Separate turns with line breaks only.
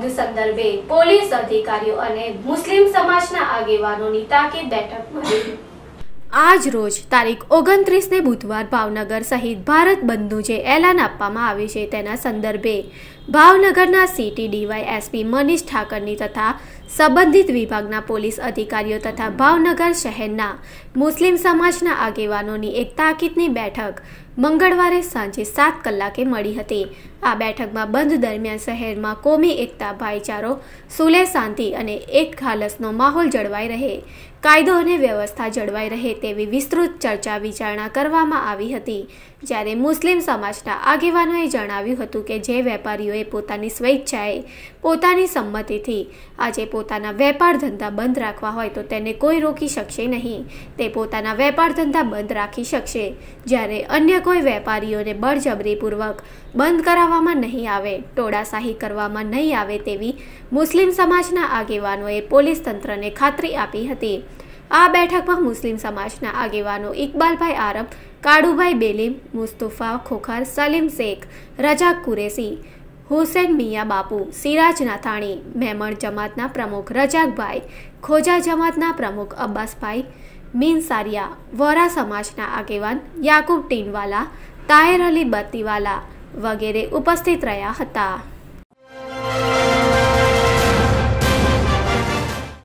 બંધ સંદર્ભે પોલીસ અધિકારીઓ અને મુસ્લિમ સમાજના આગેવાનોની તાકીદ બેઠક મળી આજ રોજ તારીખ ઓગણત્રીસને બુધવાર ભાવનગર સહિત ભારત બંધનું જે એલાન આપવામાં આવ્યું છે તેના સંદર્ભે ભાવનગરના સિટી ડીવાય એસપી મનીષ ઠાકરની તથા સંબંધિત વિભાગના પોલીસ અધિકારીઓ તથા ભાવનગર શહેરના મુસ્લિમ સમાજના આગેવાનોની એક તાકીદની બેઠક મંગળવારે સાંજે સાત કલાકે મળી હતી આ બેઠકમાં બંધ દરમિયાન શહેરમાં કોમી એકતા ભાઈચારો સુલે શાંતિ અને એક ખાલસનો માહોલ જળવાઈ રહે કાયદો અને વ્યવસ્થા જળવાઈ રહે તેવી વિસ્તૃત ચર્ચા વિચારણા કરવામાં આવી હતી જ્યારે મુસ્લિમ સમાજના આગેવાનોએ જણાવ્યું હતું કે જે વેપારીઓએ પોતાની સ્વેચ્છાએ પોતાની સંમતિથી આજે પોતાના વેપાર ધંધા બંધ રાખવા હોય તો તેને કોઈ રોકી શકશે નહીં તે પોતાના વેપાર ધંધા બંધ રાખી શકશે જ્યારે અન્ય કોઈ વેપારીઓને બળજબરીપૂર્વક બંધ કરાવવામાં નહીં આવે ટોળાશાહી કરવામાં નહીં આવે તેવી મુસ્લિમ સમાજના આગેવાનોએ પોલીસ તંત્રને ખાતરી આપી હતી આ બેઠકમાં મુસ્લિમ સમાજના આગેવાનો ઇકબાલભાઈ આરબ કાળુભાઈ બેલીમ મુસ્તુફા ખોખર સલીમ શેખ રજાક કુરેશી હુસેન મિયા બાપુ સિરાજ નાથાણી મેમણ જમાતના પ્રમુખ રજાકભાઈ ખોજા જમાતના પ્રમુખ અબ્બાસભાઈ મિનસારિયા વોરા સમાજના આગેવાન યાકુબ ટીનવાલા તાયર અલી બત્તીવાલા વગેરે ઉપસ્થિત રહ્યા હતા